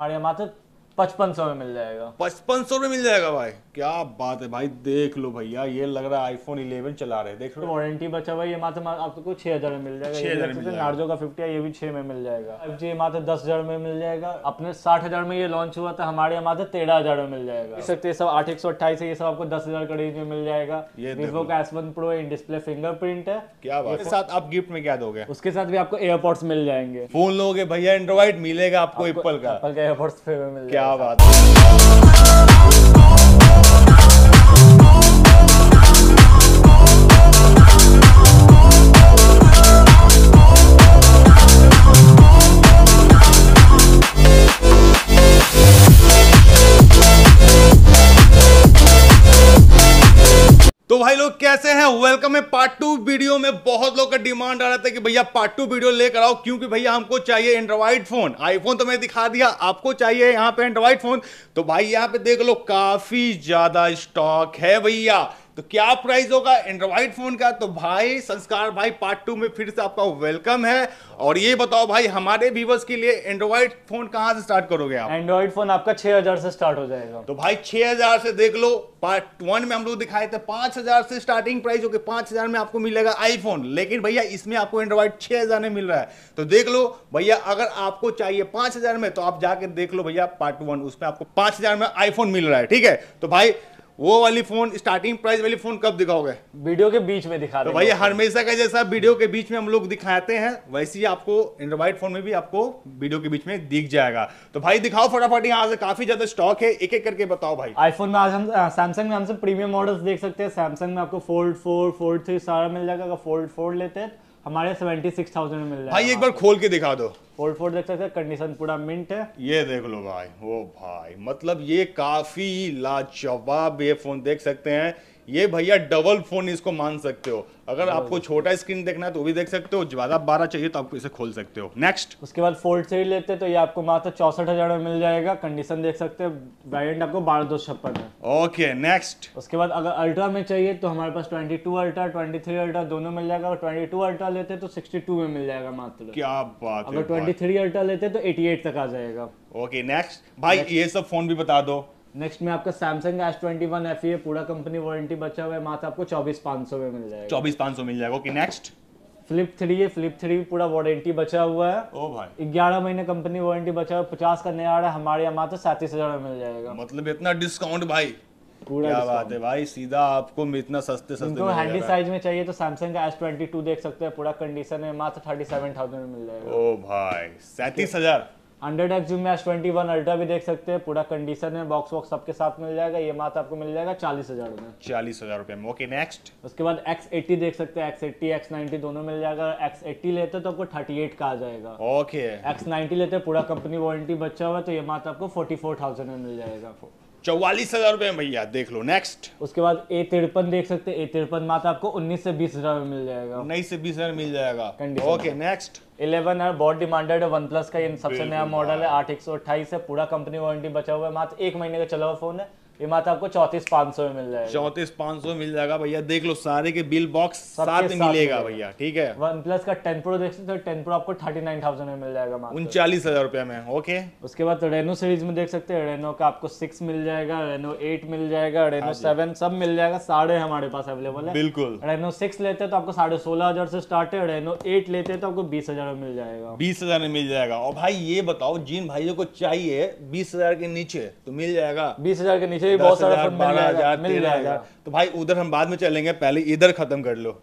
हमारे यहाँ मात्र पचपन सौ में मिल जाएगा पचपन सौ में मिल जाएगा भाई क्या बात है भाई देख लो भैया ये लग रहा है आईफोन 11 चला रहे देख लो वारंटी बचा हुआ ये मात्र आपको छह हजार में मिल जाएगा छह हजार नार्जो का फिफ्टी ये भी छह में मिल जाएगा एफ जी मात्र दस हजार में मिल जाएगा अपने साठ हजार में ये लॉन्च हुआ था तो हमारे यहाँ मात्र तेरह हजार में मिल जाएगा सकते सब आठ एक सौ अट्ठाईस है ये सब आपको दस हजार का रेंज में मिल जाएगा वीवो का S one pro in display fingerprint है क्या बात है साथ आप गिफ्ट में क्या दोगे उसके साथ भी आपको एयरपोर्ट्स मिल जाएंगे फोन लोगे भैया एंड्रॉइड मिलेगा आपको एप्पल का एप्पल का एयरपोर्ट्स मिल क्या बात है लोग कैसे हैं वेलकम है पार्ट टू वीडियो में बहुत लोग का डिमांड आ रहा था कि भैया पार्ट टू वीडियो लेकर आओ क्योंकि भैया हमको चाहिए एंड्रॉइड फोन आईफोन तो मैं दिखा दिया आपको चाहिए यहाँ पे एंड्रॉइड फोन तो भाई यहाँ पे देख लो काफी ज्यादा स्टॉक है भैया तो क्या प्राइस होगा एंड्रॉइड फोन का तो भाई संस्कार भाई पार्ट टू में फिर से आपका वेलकम है और ये बताओ भाई हमारे व्यूवर्स के लिए एंड्रॉइड फोन कहाँ से स्टार्ट करोगे आप एंड्रॉइड फोन आपका 6000 से स्टार्ट हो जाएगा तो भाई 6000 से देख लो पार्ट वन में हम लोग दिखाए थे पांच से स्टार्टिंग प्राइस हो गया पांच में आपको मिलेगा आईफोन लेकिन भैया इसमें आपको एंड्रॉइड छह में मिल रहा है तो देख लो भैया अगर आपको चाहिए पांच में तो आप जाके देख लो भैया पार्ट वन उसमें आपको पांच में आईफोन मिल रहा है ठीक है तो भाई वो वाली फोन स्टार्टिंग प्राइस वाली फोन कब दिखाओगे वीडियो के बीच में दिखा तो भाई हमेशा का जैसा वीडियो के बीच में हम लोग दिखाते हैं वैसे ही आपको एंड्रॉइड फोन में भी आपको वीडियो के बीच में दिख जाएगा तो भाई दिखाओ फटाफट यहाँ से काफी ज्यादा स्टॉक है एक एक करके बताओ भाई आईफोन में आज हम सैमसंग में हमसे प्रीमियम मॉडल्स देख सकते हैं सैमसंग में आपको फोल्ड फोर फोल्ड थ्री सारा मिल जाएगा अगर फोल्ड फोर लेते हैं हमारे 76000 में मिल रहा है भाई एक बार खोल के दिखा दो फोल्ड फोर्ड देख सकते हैं कंडीशन पूरा मिंट है ये देख लो भाई ओ भाई मतलब ये काफी लाजवाब ये फोन देख सकते हैं ये भैया डबल फोन इसको मान सकते हो अगर हाँ। आपको छोटा स्क्रीन देखना है तो भी देख सकते हो ज्यादा बारह चाहिए तो आप इसे खोल सकते हो नेक्स्ट उसके बाद फोल्ड से ही लेते तो ये आपको मात्र चौसठ हजार में मिल जाएगा कंडीशन देख सकते हो ब्रांड आपको बारह दो छप्पन में ओके नेक्स्ट उसके बाद अगर अल्ट्रा में चाहिए तो हमारे पास twenty two ultra twenty three ultra दोनों मिल जाएगा अगर ट्वेंटी टू अल्ट्रा लेते तो सिक्सटी टू में मिल जाएगा मात्र क्या बात अगर ट्वेंटी थ्री अल्ट्रा लेते तो एटी तक आ जाएगा ओके नेक्स्ट भाई ये सब फोन भी बता दो नेक्स्ट में आपका Samsung S twenty one F E पूरा कंपनी वारंटी बचा हुआ है मात्र आपको चौबीस पांच सौ में मिल जाएगा चौबीस पांच सौ मिल जाएगा ओके नेक्स्ट फ्लिप थ्री है फ्लिप थ्री भी पूरा वारंटी बचा हुआ है ओ भाई ग्यारह महीने कंपनी वारंटी बचा हुआ है पचास का नया आ रहा है हमारे यहाँ मात्र सैंतीस हजार में मिल जाएगा मतलब इतना डिस्काउंट भाई पूरा क्या बात है भाई सीधा आपको इतना सस्ते सस्ते इनको हैंडी साइज में चाहिए तो सैमसंग का एस ट्वेंटी टू देख सकते हैं पूरा कंडीशन है मात्र थर्टी सेवन थाउजेंड में मिल जाएगा ओ भाई सैंतीस हजार hundred X zoom S twenty one ultra भी देख सकते हैं पूरा कंडीशन है बॉक्स वॉक्स सबके साथ मिल जाएगा ये मात्र आपको मिल जाएगा चालीस हजार रुपए चालीस हजार रुपए में ओके नेक्स्ट उसके बाद एक्स एट्टी देख सकते हैं एक्स एट्टी एक्स नाइनटी दोनों मिल जाएगा एक्स एट्टी लेते तो आपको थर्टी एट का आ जाएगा ओके एक्स नाइनटी लेते पूरा कंपनी वारंटी बचा हुआ है तो ये मात्र आपको फोर्टी फोर थाउजेंड में मिल जाएगा चौवालीस हजार रुपए भैया देख लो नेक्स्ट उसके बाद ए तिरपन देख सकते हैं ए तिरपन मात्र आपको उन्नीस से बीस हजार में मिल जाएगा उन्नीस से बीस हजार मिल जाएगा ओके नेक्स्ट इलेवन है बहुत डिमांडेड है वन प्लस का ये सबसे नया मॉडल है आठ एक सौ अट्ठाईस है पूरा कंपनी वारंटी बचा हुआ है मात्र एक महीने का चला हुआ फोन है ये मात्र आपको चौतीस पांच सौ में मिल जाएगा चौतीस पाँच सौ मिल जाएगा भैया देख लो सारे के बिल बॉक्स साथ में मिलेगा भैया ठीक है वन प्लस का टेन प्रो देख सकते हो टेन प्रो आपको थर्टी नाइन थाउजेंड में मिल जाएगा उनचालीस हजार रुपया में ओके उसके बाद रेनो तो सीरीज में देख सकते हैं रेनो का आपको सिक्स मिल जाएगा रेनो एट मिल जाएगा रेनो हाँ सेवन सब मिल जाएगा साढ़े हमारे पास अवेलेबल है बिल्कुल रेनो सिक्स लेते तो आपको साढ़े सोलह हजार से स्टार्ट है रेनो एट लेते तो आपको बीस हजार में मिल जाएगा बीस हजार में मिल जाएगा और भाई ये बताओ जिन भाइयों को चाहिए बीस हजार के नीचे तो मिल जाएगा बीस हजार के नीचे पीछे भी बहुत सारा फंड मिल जाएगा मिल तो भाई उधर हम बाद में चलेंगे पहले इधर खत्म कर लो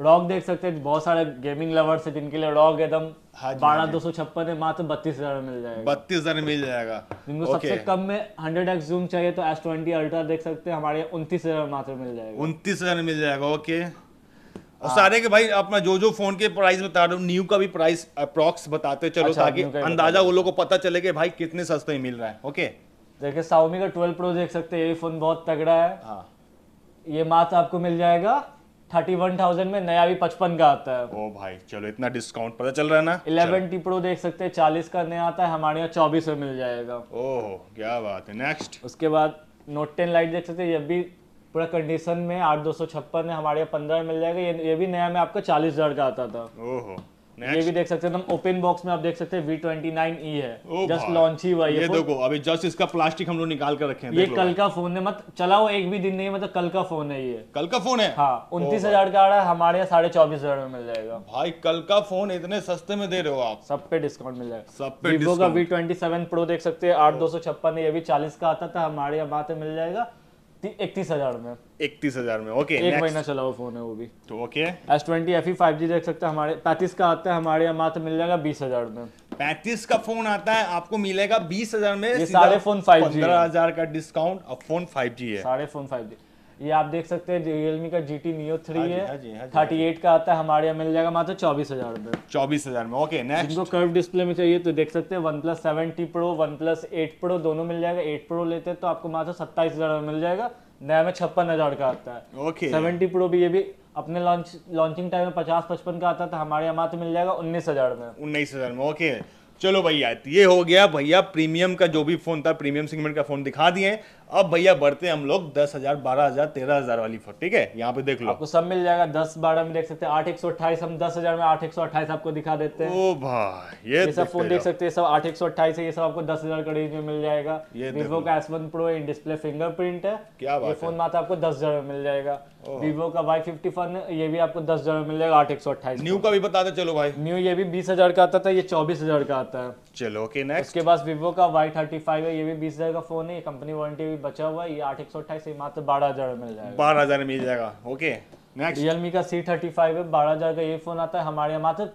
रॉक देख सकते हैं बहुत सारे गेमिंग लवर्स हैं जिनके लिए रॉक एकदम हाँ बारह हाँ दो सौ छप्पन है मात्र बत्तीस हजार में मिल जाएगा बत्तीस हजार मिल जाएगा जिनको okay. सबसे कम में हंड्रेड एक्स जूम चाहिए तो एस ट्वेंटी अल्ट्रा देख सकते हैं हमारे उन्तीस हजार मात्र मिल जाएगा उन्तीस हजार मिल जाएगा ओके और हाँ। सारे के भाई अपना जो जो फोन के प्राइस बता रहे न्यू का भी प्राइस अप्रॉक्स बताते चलो अच्छा, ताकि अंदाजा वो लोग को पता चले कि भाई कितने सस्ते में मिल रहा है ओके देखिए साउमी का 12 प्रो देख सकते हैं ये फोन बहुत तगड़ा है हाँ। ये मात्र आपको मिल जाएगा 31,000 में नया भी 55 का आता है ओ भाई चलो इतना डिस्काउंट पता चल रहा है ना इलेवन टी प्रो देख सकते हैं चालीस का नया आता है हमारे यहाँ चौबीस में मिल जाएगा ओह क्या बात है नेक्स्ट उसके बाद नोट टेन लाइट देख सकते ये भी पूरा कंडीशन में आठ दो सौ छप्पन है हमारे यहाँ पंद्रह मिल जाएगा ये ये भी नया में आपका चालीस हज़ार का आता था ओहो Next. ये भी देख सकते हैं ओपन बॉक्स में आप देख सकते हैं वी ट्वेंटी नाइन ई है जस्ट लॉन्च ही हुआ ये, देखो अभी जस्ट इसका प्लास्टिक हम लोग निकाल कर रखे हैं ये कल का फोन है मत चलाओ एक भी दिन नहीं मतलब कल का फोन है ये कल का फोन है हाँ उन्तीस हजार का आ रहा है हमारे यहाँ साढ़े चौबीस हजार में मिल जाएगा भाई कल का फोन इतने सस्ते में दे रहे हो आप सब पे डिस्काउंट मिल जाएगा सब पे का वी ट्वेंटी सेवन प्रो देख सकते हैं आठ दो सौ छप्पन ये भी चालीस का आता था हमारे यहाँ बात मिल जाएगा इकतीस हजार में इकतीस हजार में ओके एक महीना चला हुआ फोन है वो भी तो okay S twenty F E five G देख सकते हैं हमारे पैंतीस का आता है हमारे यहाँ मात्र मिल जाएगा बीस हजार में पैंतीस का फोन आता है आपको मिलेगा बीस हजार में ये सारे फोन फाइव जी हजार का डिस्काउंट अब फोन फाइव जी है सारे फोन फाइव जी ये आप देख सकते हैं रियलमी का हाँ जी टी नियो थ्री है थर्टी हाँ एट हाँ का आता है हमारे यहाँ मिल जाएगा मात्र चौबीस हजार रुपए चौबीस हजार में ओके नेक्स्ट जिनको कर्व डिस्प्ले में चाहिए तो देख सकते हैं one plus T pro one plus eight pro दोनों मिल जाएगा एट प्रो लेते हैं तो आपको मात्र सत्ताईस हजार में मिल जाएगा नया में छप्पन हजार का आता है ओके सेवेंटी प्रो भी ये भी अपने लॉन्च लॉन्चिंग टाइम में पचास पचपन का आता था तो हमारे यहाँ मात्र मिल जाएगा उन्नीस हजार में उन्नीस हजार में ओके चलो भैया ये हो गया भैया प्रीमियम का जो भी फोन था प्रीमियम सेगमेंट का फोन दिखा दिए अब भैया बढ़ते हैं हम लोग दस हजार बारह हजार तेरह हजार वाली फोन ठीक है यहाँ पे देख लो आपको सब मिल जाएगा दस बारह में देख सकते हैं आठ एक सौ अट्ठाईस हम दस हजार में आठ एक सौ अट्ठाईस आपको दिखा देते हैं ओ भाई ये, ये सब फोन देख सकते हैं सब आठ एक सौ अट्ठाईस है ये सब आपको दस हजार का रेंज में मिल जाएगा वीवो का S one pro in display fingerprint है क्या ये फोन मात्र आपको दस हजार में मिल जाएगा वीवो का वाई फिफ्टी फन ये भी आपको दस हजार में मिल जाएगा आठ एक सौ अट्ठाईस न्यू का भी बताते चलो भाई न्यू ये भी बीस हजार का आता था ये चौबीस हजार का आता है चलो ओके नेक्स्ट उसके पास वीवो का वाई थर्टी फाइव है ये भी बीस हजार का फोन है कंपनी वारंटी अभी बचा हुआ है ये आठ एक सौ अट्ठाईस मात्र बारह हजार मिल जाएगा बारह हजार मिल जाएगा ओके नेक्स्ट रियलमी का सी थर्टी फाइव है बारह हजार का ये फोन आता है हमारे यहाँ मात्र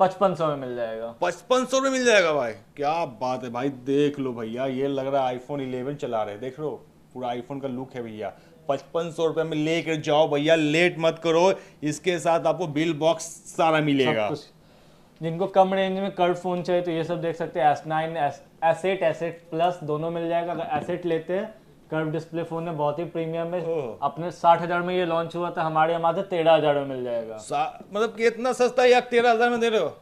पचपन सौ में मिल जाएगा पचपन सौ में मिल जाएगा भाई क्या बात है भाई देख लो भैया ये लग रहा है आईफोन इलेवन चला रहे देख लो पूरा आईफोन का लुक है भैया पचपन सौ रुपये में लेकर जाओ भैया लेट मत करो इसके साथ आपको बिल बॉक्स सारा मिलेगा जिनको कम रेंज में कर्व फोन चाहिए तो ये सब देख सकते हैं S nine S eight S eight plus दोनों मिल जाएगा अगर एसेट लेते हैं कर्व डिस्प्ले फोन है बहुत ही प्रीमियम है अपने साठ हजार में ये लॉन्च हुआ था हमारे यहाँ मात्र तेरह हजार में मिल जाएगा मतलब कि इतना सस्ता है तेरह हजार में दे रहे हो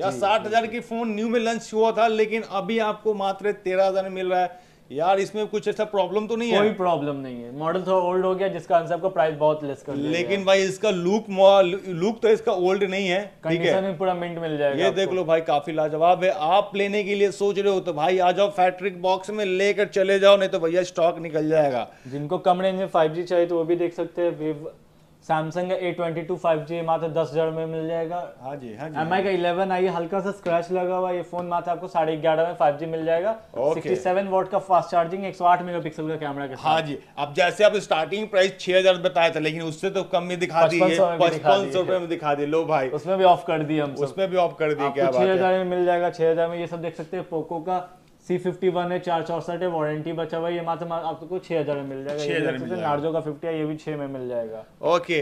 या साठ हजार की फोन न्यू में लॉन्च हुआ था लेकिन अभी आपको मात्र तेरह हजार में मिल रहा है यार इसमें कुछ ऐसा प्रॉब्लम तो नहीं है कोई प्रॉब्लम नहीं है मॉडल थोड़ा ओल्ड हो गया जिसका आंसर आपको प्राइस बहुत लेस कर लेकिन भाई इसका लुक लुक तो इसका ओल्ड नहीं है ठीक है पूरा मिंट मिल जाएगा ये देख लो भाई काफी लाजवाब है आप लेने के लिए सोच रहे हो तो भाई आ जाओ फैट्रिक बॉक्स में लेकर चले जाओ नहीं तो भैया स्टॉक निकल जाएगा जिनको कम रेंज में फाइव चाहिए तो वो भी देख सकते हैं Samsung A twenty two five G मात्र दस हजार में मिल जाएगा हाँ जी हाँ जी एम आई हाँ का इलेवन आई हल्का सा स्क्रैच लगा हुआ ये फोन मात्र आपको साढ़े ग्यारह में फाइव जी मिल जाएगा सिक्सटी सेवन वोट का फास्ट चार्जिंग एक सौ आठ मेगा पिक्सल का कैमरा के हाँ जी अब जैसे आप स्टार्टिंग प्राइस छह हजार बताया था लेकिन उससे तो कम में दिखा दी पचपन सौ रुपए में दिखा दी लो भाई उसमें भी ऑफ कर दिया हम उसमें भी ऑफ कर दिया छह हजार में मिल जाएगा छह हजार में ये सब देख सकते हैं पोको का सी फिफ्टी वन है चार चौसठ है वारंटी बचा हुआ है ये मात्र आपको छह हज़ार में मिल जाएगा हज़ार में नार्जो का फिफ्टी है ये भी छह में मिल जाएगा ओके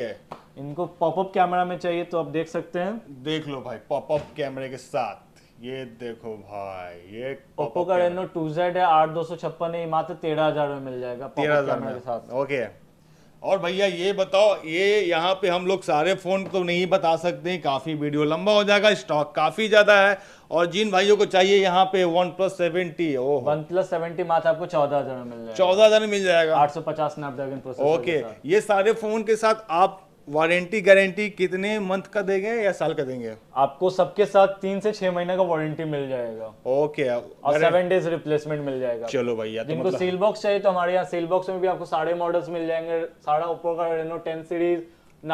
इनको पॉपअप कैमरा में चाहिए तो आप देख सकते हैं देख लो भाई पॉपअप कैमरे के साथ ये देखो भाई ये ओप्पो का रेनो टू जेड है आठ दो सौ छप्पन है मात्र तेरह हजार में मिल जाएगा तेरह हजार में साथ ओके और भैया ये बताओ ये यहाँ पे हम लोग सारे फ़ोन तो नहीं बता सकते काफ़ी वीडियो लंबा हो जाएगा स्टॉक काफ़ी ज़्यादा है और जिन भाइयों को चाहिए यहाँ पे वन प्लस सेवेंटी ओ वन प्लस सेवेंटी मात्र आपको चौदह हज़ार में मिल जाएगा चौदह हज़ार में मिल जाएगा आठ सौ पचास स्नैपड्रैगन प्रोसेसर ओके ये सारे फ़ोन के साथ आप वारंटी गारंटी कितने मंथ का देंगे या साल का देंगे आपको सबके साथ तीन से छह महीने का वारंटी मिल जाएगा ओके और सेवन डेज रिप्लेसमेंट मिल जाएगा चलो भैया तो जिनको मतलब... सील बॉक्स चाहिए तो हमारे यहाँ सील बॉक्स में भी आपको सारे मॉडल्स मिल जाएंगे सारा ओप्पो का रेनो टेन सीरीज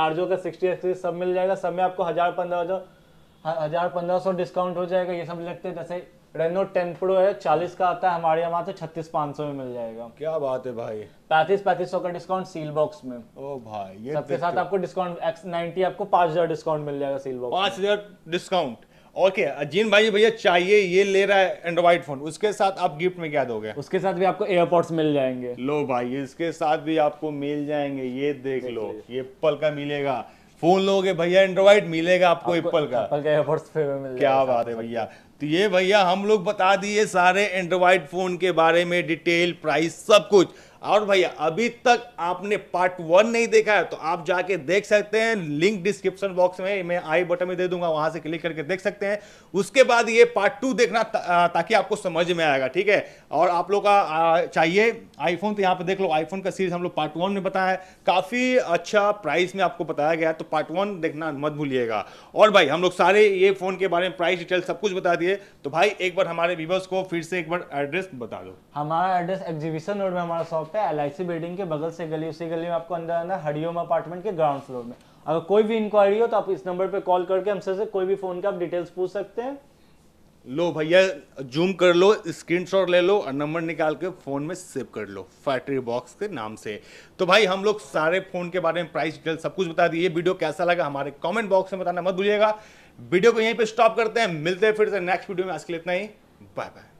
नार्जो का सिक्सटी सीरीज सब मिल जाएगा सब में आपको हजार पंद्रह हजार पंद्रह सौ डिस्काउंट हो जाएगा ये सब लगते हैं जैसे रेनो टेन प्रो है चालीस का आता है हमारे यहाँ तो छत्तीस पाँच सौ में मिल जाएगा क्या बात है भाई पैंतीस पैंतीस सौ का डिस्काउंट सील बॉक्स में ओ भाई ये सबके साथ आपको डिस्काउंट एक्स नाइनटी आपको पाँच हजार डिस्काउंट मिल जाएगा सील बॉक्स पाँच हजार डिस्काउंट ओके अजीन भाई भैया चाहिए ये ले रहा है एंड्रॉइड फोन उसके साथ आप गिफ्ट में क्या दोगे उसके साथ भी आपको एयरपोर्ट्स मिल जाएंगे लो भाई इसके साथ भी आपको मिल जाएंगे ये देख लो ये पल का मिलेगा फोन लोगे भैया एंड्रॉइड मिलेगा आपको एप्पल का एप्पल का एयरपोर्ट्स क्या बात है भैया तो ये भैया हम लोग बता दिए सारे एंड्रॉयड फ़ोन के बारे में डिटेल प्राइस सब कुछ और भैया अभी तक आपने पार्ट वन नहीं देखा है तो आप जाके देख सकते हैं लिंक डिस्क्रिप्शन बॉक्स में मैं आई बटन में दे दूंगा वहां से क्लिक करके देख सकते हैं उसके बाद ये पार्ट टू देखना ता, ताकि आपको समझ में आएगा ठीक है और आप लोग का चाहिए आईफोन तो यहाँ पे देख लो आईफोन का सीरीज हम लोग पार्ट वन में बताया काफ़ी अच्छा प्राइस में आपको बताया गया तो पार्ट वन देखना मत भूलिएगा और भाई हम लोग सारे ये फ़ोन के बारे में प्राइस डिटेल सब कुछ बता दिए लिए तो भाई एक बार हमारे व्यूवर्स को फिर से एक बार एड्रेस बता दो हमारा एड्रेस एग्जीबिशन रोड में हमारा शॉप है एल बिल्डिंग के बगल से गली उसी गली में आपको अंदर आना हरिओम अपार्टमेंट के ग्राउंड फ्लोर में अगर कोई भी इंक्वायरी हो तो आप इस नंबर पर कॉल करके हमसे से कोई भी फोन का आप डिटेल्स पूछ सकते हैं लो भैया जूम कर लो स्क्रीनशॉट ले लो और नंबर निकाल के फ़ोन में सेव कर लो फैक्ट्री बॉक्स के नाम से तो भाई हम लोग सारे फ़ोन के बारे में प्राइस डिटेल सब कुछ बता दिए वीडियो कैसा लगा हमारे कमेंट बॉक्स में बताना मत भूलिएगा वीडियो को यहीं पे स्टॉप करते हैं मिलते हैं फिर से नेक्स्ट वीडियो में आज के लिए इतना ही बाय बाय